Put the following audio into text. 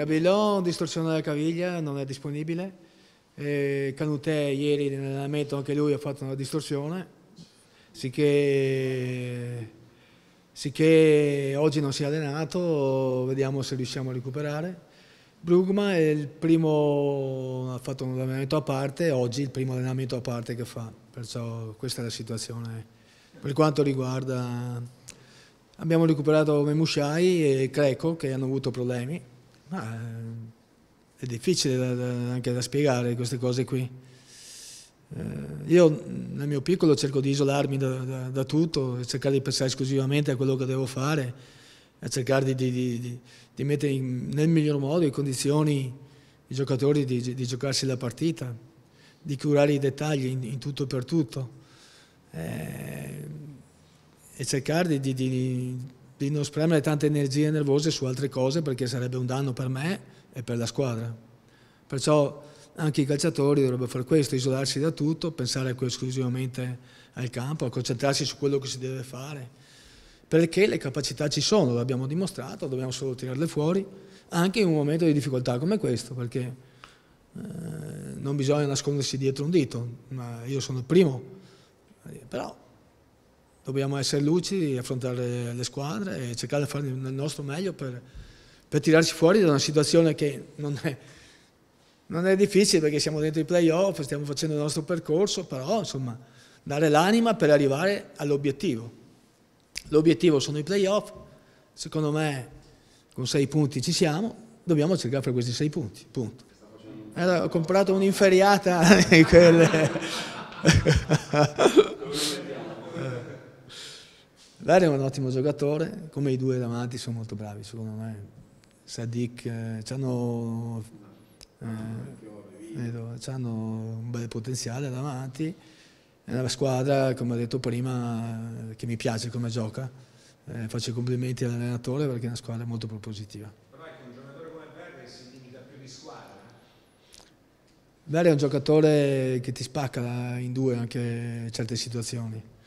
Gabellon, distorsione della caviglia, non è disponibile. Eh, Canutè ieri in allenamento anche lui ha fatto una distorsione, sicché, sicché oggi non si è allenato, vediamo se riusciamo a recuperare. Brugma è il primo, ha fatto un allenamento a parte, oggi il primo allenamento a parte che fa, perciò questa è la situazione. Per quanto riguarda, abbiamo recuperato Memushai e Creco che hanno avuto problemi, ma eh, è difficile da, da, anche da spiegare queste cose qui. Eh, io nel mio piccolo cerco di isolarmi da, da, tutto, cercare di pensare esclusivamente a quello che devo fare, a cercare di, di, di, di mettere in, nel miglior modo in condizioni i giocatori di, giocarsi la partita, di curare i dettagli in, in tutto e per tutto. Eh, e cercare di di non spremere tante energie nervose su altre cose perché sarebbe un danno per me e per la squadra. Perciò anche i calciatori dovrebbero fare questo, isolarsi da tutto, pensare esclusivamente al campo, a concentrarsi su quello che si deve fare, perché le capacità ci sono, l'abbiamo dimostrato, dobbiamo solo tirarle fuori, anche in un momento di difficoltà come questo, perché eh, non bisogna nascondersi dietro un dito, ma io sono il primo, eh, però dobbiamo essere lucidi, affrontare le squadre e cercare di fare il nostro meglio per, per tirarci fuori da una situazione che non è, non è difficile perché siamo dentro i playoff, stiamo facendo il nostro percorso, però insomma dare l'anima per arrivare all'obiettivo. L'obiettivo sono i playoff, secondo me con sei punti ci siamo, dobbiamo cercare per questi sei punti, punto. Allora, ho comprato un'inferiata di quelle... Dario è un ottimo giocatore, come i due davanti sono molto bravi, secondo me. Sadik, eh, hanno, eh, hanno un bel potenziale davanti. È una squadra, come ho detto prima, che mi piace come gioca. Eh, faccio i complimenti all'allenatore perché è una squadra molto propositiva. Però ecco, un giocatore come Berri si più di squadra. Berri è un giocatore che ti spacca in due anche certe situazioni